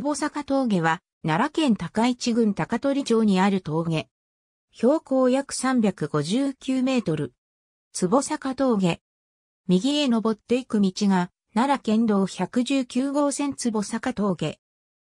坪坂峠は、奈良県高市郡高取町にある峠。標高約359メートル。坪坂峠。右へ登っていく道が、奈良県道119号線坪坂峠。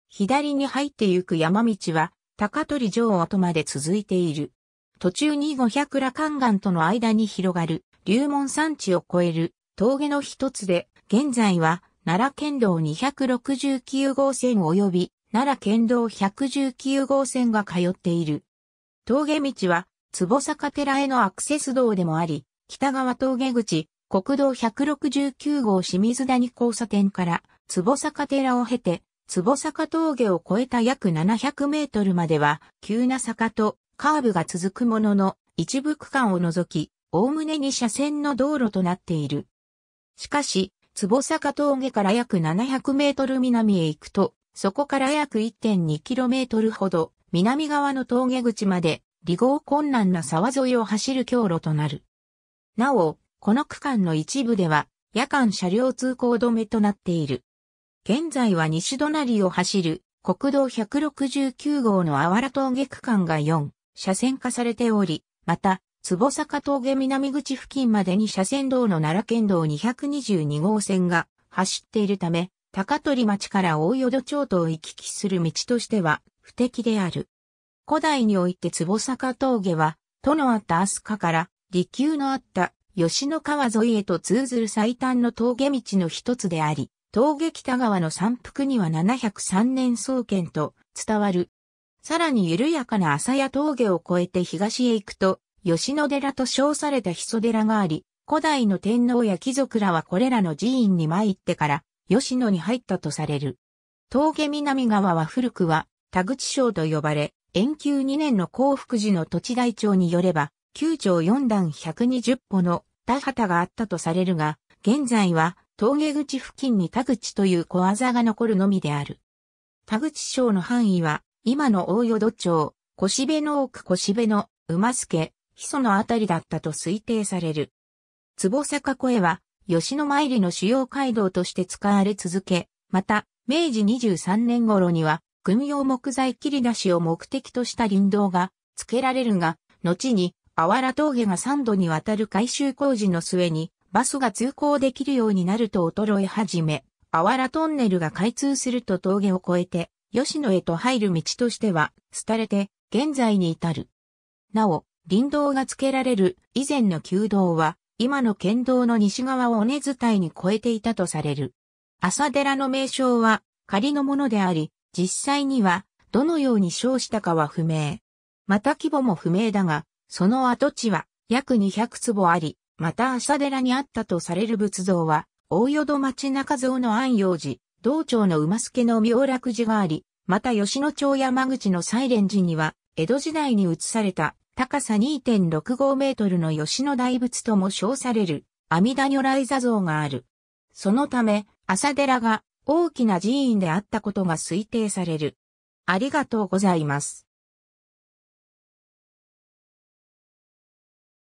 左に入って行く山道は、高取城跡まで続いている。途中に五百羅漢岩との間に広がる、龍門山地を越える、峠の一つで、現在は、奈良県道269号線及び奈良県道119号線が通っている。峠道は、坪坂寺へのアクセス道でもあり、北側峠口、国道169号清水谷交差点から、坪坂寺を経て、坪坂峠を越えた約700メートルまでは、急な坂とカーブが続くものの、一部区間を除き、おおむねに車線の道路となっている。しかし、坪坂峠から約700メートル南へ行くと、そこから約1 2トルほど南側の峠口まで離合困難な沢沿いを走る経路となる。なお、この区間の一部では夜間車両通行止めとなっている。現在は西隣を走る国道169号のあわら峠区間が4車線化されており、また坪坂峠南口付近までに車線道の奈良県道222号線が走っているため、高取町から大淀町と行き来する道としては不適である。古代において坪坂峠は、都のあった飛鳥から離宮のあった吉野川沿いへと通ずる最短の峠道の一つであり、峠北側の山腹には703年創建と伝わる。さらに緩やかな朝や峠を越えて東へ行くと、吉野寺と称されたヒソ寺があり、古代の天皇や貴族らはこれらの寺院に参ってから、吉野に入ったとされる。峠南川は古くは、田口省と呼ばれ、延久2年の幸福寺の土地台帳によれば、9町4段120歩の田畑があったとされるが、現在は峠口付近に田口という小技が残るのみである。田口省の範囲は、今の大淀町、しべの奥しべの馬助、ヒ礎のあたりだったと推定される。坪坂越は、吉野参りの主要街道として使われ続け、また、明治23年頃には、軍用木材切り出しを目的とした林道が付けられるが、後に、あわら峠が3度にわたる改修工事の末に、バスが通行できるようになると衰え始め、あわらトンネルが開通すると峠を越えて、吉野へと入る道としては、廃れて、現在に至る。なお、林道が付けられる以前の旧道は、今の県道の西側を尾根伝いに越えていたとされる。朝寺の名称は仮のものであり、実際にはどのように称したかは不明。また規模も不明だが、その跡地は約200坪あり、また朝寺にあったとされる仏像は、大淀町中蔵の安養寺、道長の馬助の妙楽寺があり、また吉野町山口の西蓮寺には、江戸時代に移された高さ2.65メートルの吉野大仏とも称される阿弥陀如来座像がある。そのため、朝寺が大きな寺院であったことが推定される。ありがとうございます。